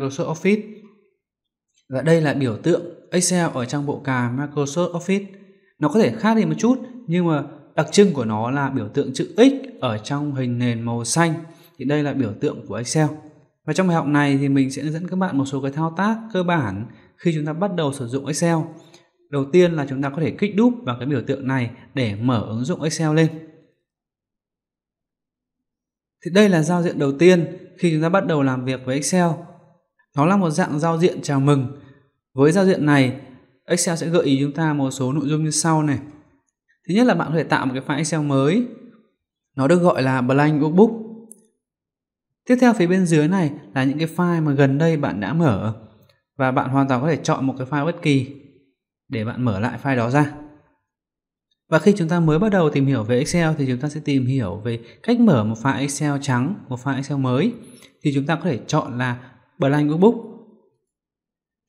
Microsoft Office. Và đây là biểu tượng Excel ở trong bộ cài Microsoft Office. Nó có thể khác đi một chút nhưng mà đặc trưng của nó là biểu tượng chữ X ở trong hình nền màu xanh. Thì đây là biểu tượng của Excel. Và trong bài học này thì mình sẽ hướng dẫn các bạn một số cái thao tác cơ bản khi chúng ta bắt đầu sử dụng Excel. Đầu tiên là chúng ta có thể kích đúp vào cái biểu tượng này để mở ứng dụng Excel lên. Thì đây là giao diện đầu tiên khi chúng ta bắt đầu làm việc với Excel nó là một dạng giao diện chào mừng. Với giao diện này, Excel sẽ gợi ý chúng ta một số nội dung như sau này. Thứ nhất là bạn có thể tạo một cái file Excel mới. Nó được gọi là blank workbook. Tiếp theo phía bên dưới này là những cái file mà gần đây bạn đã mở và bạn hoàn toàn có thể chọn một cái file bất kỳ để bạn mở lại file đó ra. Và khi chúng ta mới bắt đầu tìm hiểu về Excel thì chúng ta sẽ tìm hiểu về cách mở một file Excel trắng, một file Excel mới thì chúng ta có thể chọn là Blind Workbook.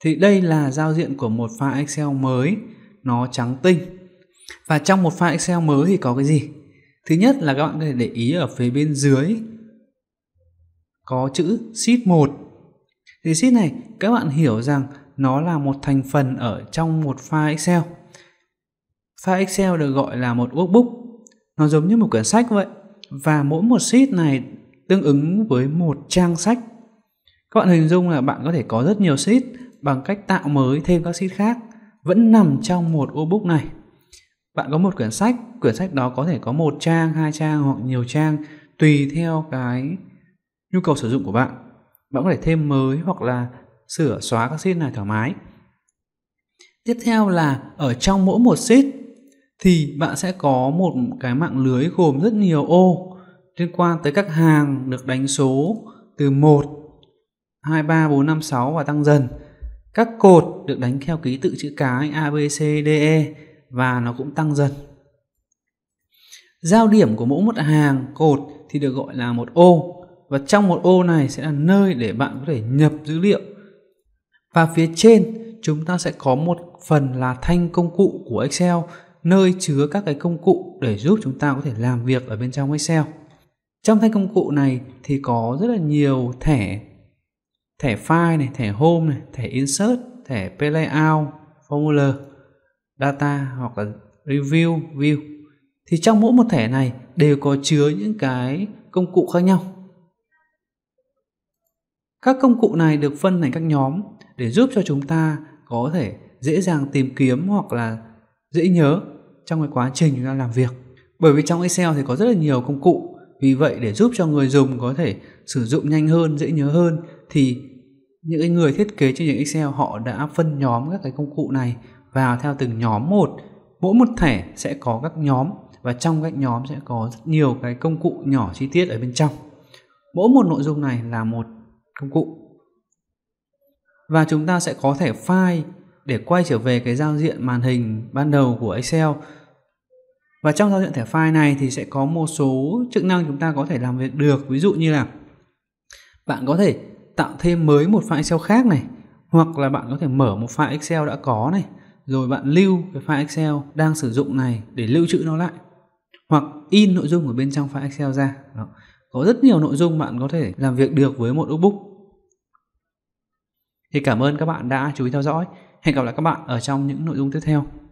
Thì đây là giao diện của một file Excel mới, nó trắng tinh. Và trong một file Excel mới thì có cái gì? Thứ nhất là các bạn có thể để ý ở phía bên dưới có chữ sheet 1. Thì sheet này các bạn hiểu rằng nó là một thành phần ở trong một file Excel. File Excel được gọi là một workbook. Nó giống như một quyển sách vậy. Và mỗi một sheet này tương ứng với một trang sách các bạn hình dung là bạn có thể có rất nhiều sheet bằng cách tạo mới thêm các sheet khác vẫn nằm trong một ebook này bạn có một quyển sách quyển sách đó có thể có một trang hai trang hoặc nhiều trang tùy theo cái nhu cầu sử dụng của bạn bạn có thể thêm mới hoặc là sửa xóa các sheet này thoải mái tiếp theo là ở trong mỗi một sheet thì bạn sẽ có một cái mạng lưới gồm rất nhiều ô liên quan tới các hàng được đánh số từ 1 2, 3, 4, 5, 6 và tăng dần. Các cột được đánh theo ký tự chữ cái A, B, C, D, E và nó cũng tăng dần. Giao điểm của mỗi một hàng cột thì được gọi là một ô và trong một ô này sẽ là nơi để bạn có thể nhập dữ liệu. Và phía trên chúng ta sẽ có một phần là thanh công cụ của Excel nơi chứa các cái công cụ để giúp chúng ta có thể làm việc ở bên trong Excel. Trong thanh công cụ này thì có rất là nhiều thẻ thẻ file này, thẻ home này, thẻ insert, thẻ playout, formula, data hoặc là review, view. Thì trong mỗi một thẻ này đều có chứa những cái công cụ khác nhau. Các công cụ này được phân thành các nhóm để giúp cho chúng ta có thể dễ dàng tìm kiếm hoặc là dễ nhớ trong cái quá trình chúng ta làm việc. Bởi vì trong Excel thì có rất là nhiều công cụ vì vậy để giúp cho người dùng có thể sử dụng nhanh hơn, dễ nhớ hơn thì những người thiết kế chương trình Excel họ đã phân nhóm các cái công cụ này vào theo từng nhóm một. Mỗi một thẻ sẽ có các nhóm và trong các nhóm sẽ có rất nhiều cái công cụ nhỏ chi tiết ở bên trong. Mỗi một nội dung này là một công cụ. Và chúng ta sẽ có thẻ file để quay trở về cái giao diện màn hình ban đầu của Excel và trong giao diện thẻ file này thì sẽ có một số chức năng chúng ta có thể làm việc được. Ví dụ như là bạn có thể tạo thêm mới một file Excel khác này hoặc là bạn có thể mở một file Excel đã có này rồi bạn lưu cái file Excel đang sử dụng này để lưu trữ nó lại hoặc in nội dung ở bên trong file Excel ra. Đó. Có rất nhiều nội dung bạn có thể làm việc được với một notebook. Thì cảm ơn các bạn đã chú ý theo dõi. Hẹn gặp lại các bạn ở trong những nội dung tiếp theo.